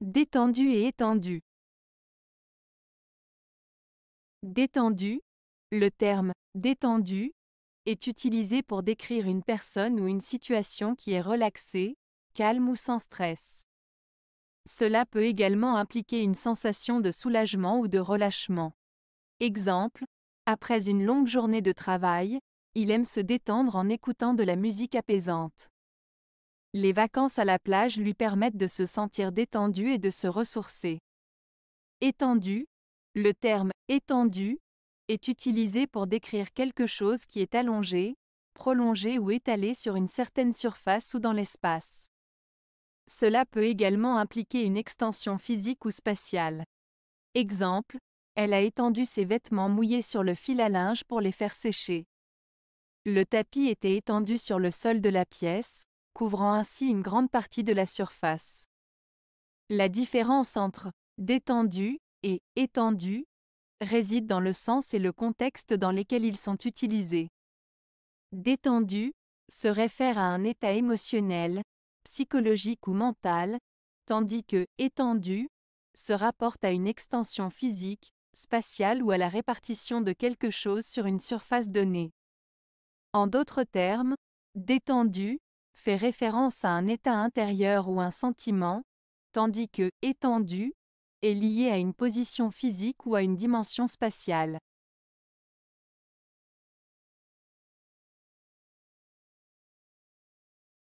Détendu et étendu. Détendu. Le terme détendu est utilisé pour décrire une personne ou une situation qui est relaxée, calme ou sans stress. Cela peut également impliquer une sensation de soulagement ou de relâchement. Exemple, après une longue journée de travail, il aime se détendre en écoutant de la musique apaisante. Les vacances à la plage lui permettent de se sentir détendu et de se ressourcer. Étendu. Le terme étendu est utilisé pour décrire quelque chose qui est allongé, prolongé ou étalé sur une certaine surface ou dans l'espace. Cela peut également impliquer une extension physique ou spatiale. Exemple, elle a étendu ses vêtements mouillés sur le fil à linge pour les faire sécher. Le tapis était étendu sur le sol de la pièce, couvrant ainsi une grande partie de la surface. La différence entre détendu et étendu réside dans le sens et le contexte dans lesquels ils sont utilisés. Détendu se réfère à un état émotionnel, psychologique ou mental, tandis que étendu se rapporte à une extension physique, spatiale ou à la répartition de quelque chose sur une surface donnée. En d'autres termes, détendu fait référence à un état intérieur ou un sentiment, tandis que étendu est lié à une position physique ou à une dimension spatiale.